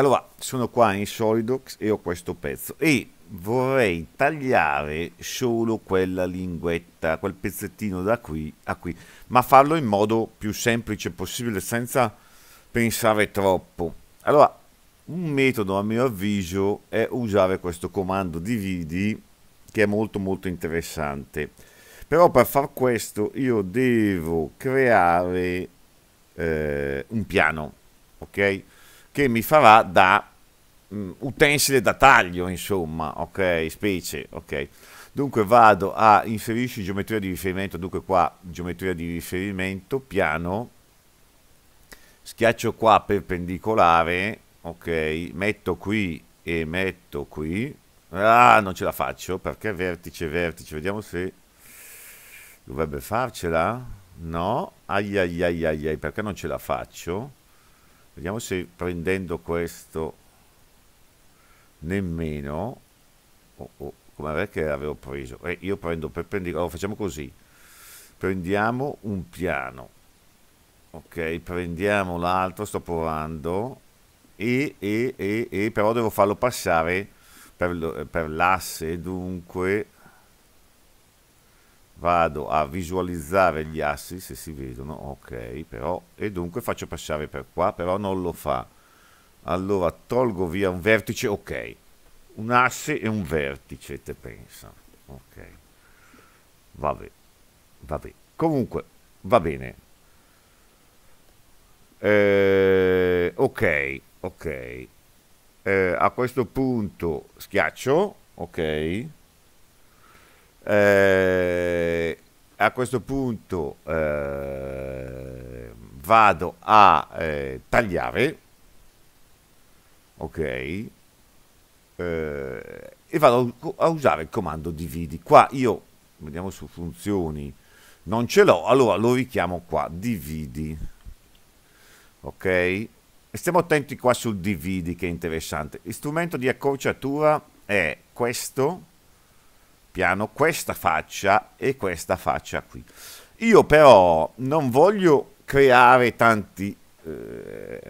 allora sono qua in Solidox e ho questo pezzo e vorrei tagliare solo quella linguetta, quel pezzettino da qui a qui, ma farlo in modo più semplice possibile senza pensare troppo. Allora, un metodo a mio avviso è usare questo comando dividi che è molto molto interessante. Però per far questo io devo creare eh, un piano, ok? che mi farà da mh, mm, utensile da taglio, insomma, ok, specie, ok. Dunque vado a inserisci geometria di riferimento, dunque qua geometria di riferimento, piano, schiaccio qua perpendicolare, ok, metto qui e metto qui, ah, non ce la faccio, perché vertice, vertice, vediamo se dovrebbe farcela, no, ai ai ai ai, perché non ce la faccio, Vediamo se prendendo questo nemmeno... Oh, oh, com'era che avevo preso? Eh, io prendo perpendicolare, allora, facciamo così. Prendiamo un piano. Ok, prendiamo l'altro, sto provando. E, e, e, e però devo farlo passare per, per l'asse, dunque vado a visualizzare gli assi se si vedono ok però e dunque faccio passare per qua però non lo fa allora tolgo via un vertice ok un asse e un vertice te pensa ok vabbè vabbè comunque va bene eh, ok ok eh, a questo punto schiaccio ok eh, a questo punto eh, vado a eh, tagliare ok eh, e vado a usare il comando dividi qua io vediamo su funzioni non ce l'ho allora lo richiamo qua dividi ok e stiamo attenti qua sul dividi che è interessante il strumento di accorciatura è questo piano questa faccia e questa faccia qui. Io però non voglio creare tanti eh,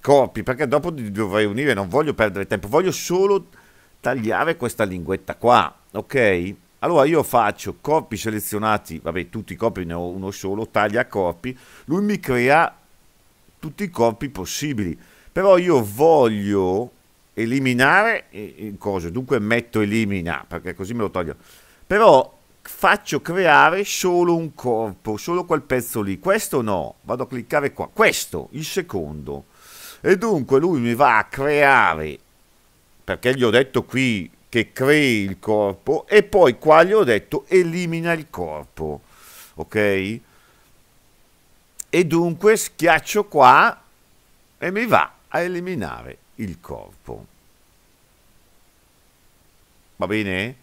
corpi perché dopo li dovrei unire, non voglio perdere tempo, voglio solo tagliare questa linguetta qua, ok? Allora io faccio corpi selezionati, vabbè tutti i corpi ne ho uno solo, taglia corpi, lui mi crea tutti i corpi possibili, però io voglio eliminare eh, il coso, dunque metto elimina, perché così me lo toglio. Però faccio creare solo un corpo, solo quel pezzo lì. Questo no, vado a cliccare qua. Questo, il secondo. E dunque lui mi va a creare, perché gli ho detto qui che crei il corpo, e poi qua gli ho detto elimina il corpo. Ok? E dunque schiaccio qua e mi va a eliminare il corpo. Va bene?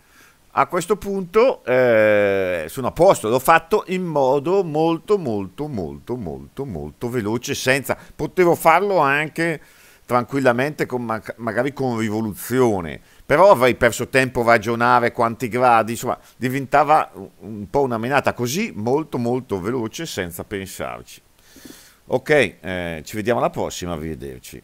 A questo punto eh, sono a posto, l'ho fatto in modo molto molto molto molto molto veloce, senza... Potevo farlo anche tranquillamente, con, magari con rivoluzione, però avrei perso tempo a ragionare quanti gradi, insomma, diventava un po' una menata così, molto molto veloce, senza pensarci. Ok, eh, ci vediamo alla prossima, arrivederci.